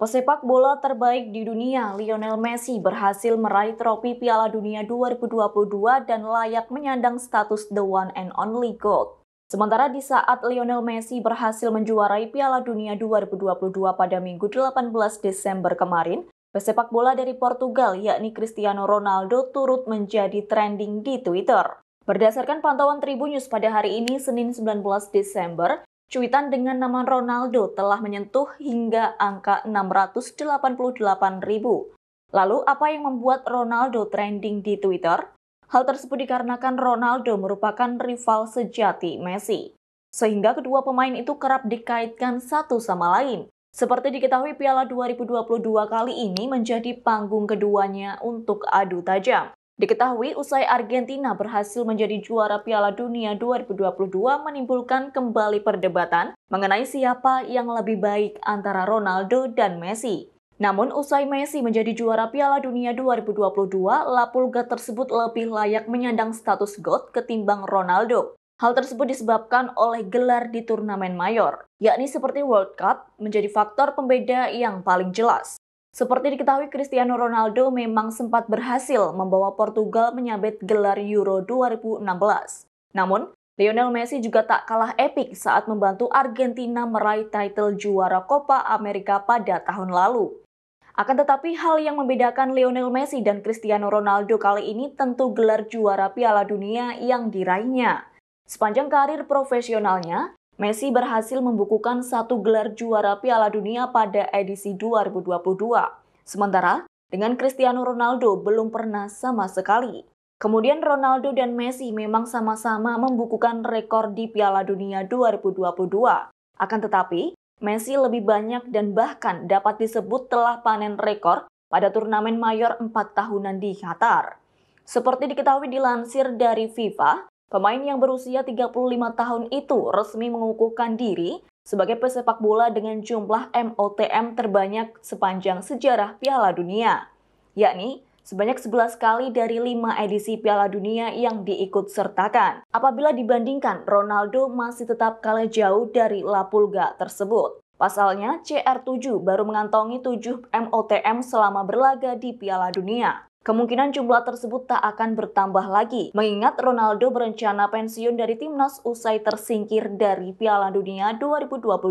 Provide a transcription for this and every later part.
Pesepak bola terbaik di dunia, Lionel Messi berhasil meraih trofi Piala Dunia 2022 dan layak menyandang status the one and only Gold. Sementara di saat Lionel Messi berhasil menjuarai Piala Dunia 2022 pada Minggu 18 Desember kemarin, pesepak bola dari Portugal yakni Cristiano Ronaldo turut menjadi trending di Twitter. Berdasarkan pantauan Tribunnews pada hari ini Senin 19 Desember, Cuitan dengan nama Ronaldo telah menyentuh hingga angka 688 ribu. Lalu apa yang membuat Ronaldo trending di Twitter? Hal tersebut dikarenakan Ronaldo merupakan rival sejati Messi. Sehingga kedua pemain itu kerap dikaitkan satu sama lain. Seperti diketahui Piala 2022 kali ini menjadi panggung keduanya untuk adu tajam. Diketahui usai Argentina berhasil menjadi juara Piala Dunia 2022 menimbulkan kembali perdebatan mengenai siapa yang lebih baik antara Ronaldo dan Messi. Namun usai Messi menjadi juara Piala Dunia 2022, La Pulga tersebut lebih layak menyandang status God ketimbang Ronaldo. Hal tersebut disebabkan oleh gelar di turnamen mayor, yakni seperti World Cup, menjadi faktor pembeda yang paling jelas. Seperti diketahui, Cristiano Ronaldo memang sempat berhasil membawa Portugal menyabet gelar Euro 2016. Namun, Lionel Messi juga tak kalah epik saat membantu Argentina meraih title juara Copa America pada tahun lalu. Akan tetapi, hal yang membedakan Lionel Messi dan Cristiano Ronaldo kali ini tentu gelar juara Piala Dunia yang diraihnya. Sepanjang karir profesionalnya, Messi berhasil membukukan satu gelar juara Piala Dunia pada edisi 2022. Sementara, dengan Cristiano Ronaldo belum pernah sama sekali. Kemudian Ronaldo dan Messi memang sama-sama membukukan rekor di Piala Dunia 2022. Akan tetapi, Messi lebih banyak dan bahkan dapat disebut telah panen rekor pada turnamen mayor 4 tahunan di Qatar. Seperti diketahui dilansir dari FIFA, Pemain yang berusia 35 tahun itu resmi mengukuhkan diri sebagai pesepak bola dengan jumlah MOTM terbanyak sepanjang sejarah Piala Dunia, yakni sebanyak 11 kali dari 5 edisi Piala Dunia yang diikut sertakan. Apabila dibandingkan, Ronaldo masih tetap kalah jauh dari La Pulga tersebut. Pasalnya, CR7 baru mengantongi 7 MOTM selama berlaga di Piala Dunia. Kemungkinan jumlah tersebut tak akan bertambah lagi, mengingat Ronaldo berencana pensiun dari timnas usai tersingkir dari Piala Dunia 2022.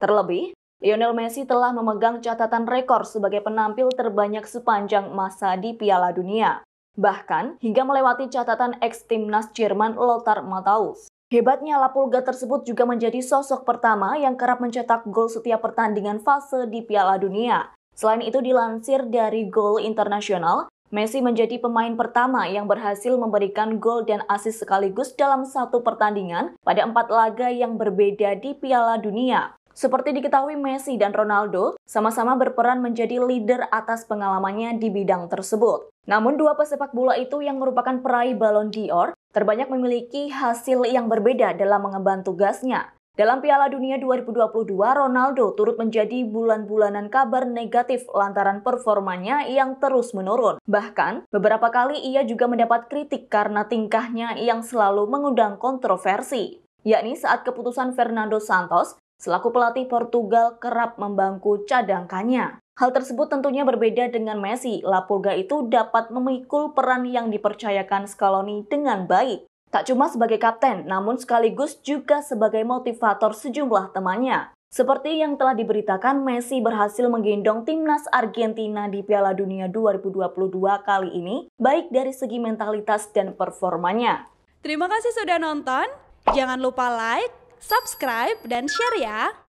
Terlebih, Lionel Messi telah memegang catatan rekor sebagai penampil terbanyak sepanjang masa di Piala Dunia. Bahkan, hingga melewati catatan ex-timnas Jerman Lothar Matthäus. Hebatnya Lapulga tersebut juga menjadi sosok pertama yang kerap mencetak gol setiap pertandingan fase di Piala Dunia. Selain itu dilansir dari Goal Internasional, Messi menjadi pemain pertama yang berhasil memberikan gol dan asis sekaligus dalam satu pertandingan pada empat laga yang berbeda di Piala Dunia. Seperti diketahui Messi dan Ronaldo sama-sama berperan menjadi leader atas pengalamannya di bidang tersebut. Namun dua pesepak bola itu yang merupakan peraih Ballon d'Or terbanyak memiliki hasil yang berbeda dalam mengemban tugasnya. Dalam Piala Dunia 2022, Ronaldo turut menjadi bulan-bulanan kabar negatif lantaran performanya yang terus menurun. Bahkan, beberapa kali ia juga mendapat kritik karena tingkahnya yang selalu mengundang kontroversi. Yakni saat keputusan Fernando Santos selaku pelatih Portugal kerap membangku cadangkannya. Hal tersebut tentunya berbeda dengan Messi. La Pulga itu dapat memikul peran yang dipercayakan Scaloni dengan baik. Tak cuma sebagai kapten, namun sekaligus juga sebagai motivator sejumlah temannya. Seperti yang telah diberitakan, Messi berhasil menggendong timnas Argentina di Piala Dunia 2022 kali ini, baik dari segi mentalitas dan performanya. Terima kasih sudah nonton, jangan lupa like, subscribe, dan share ya!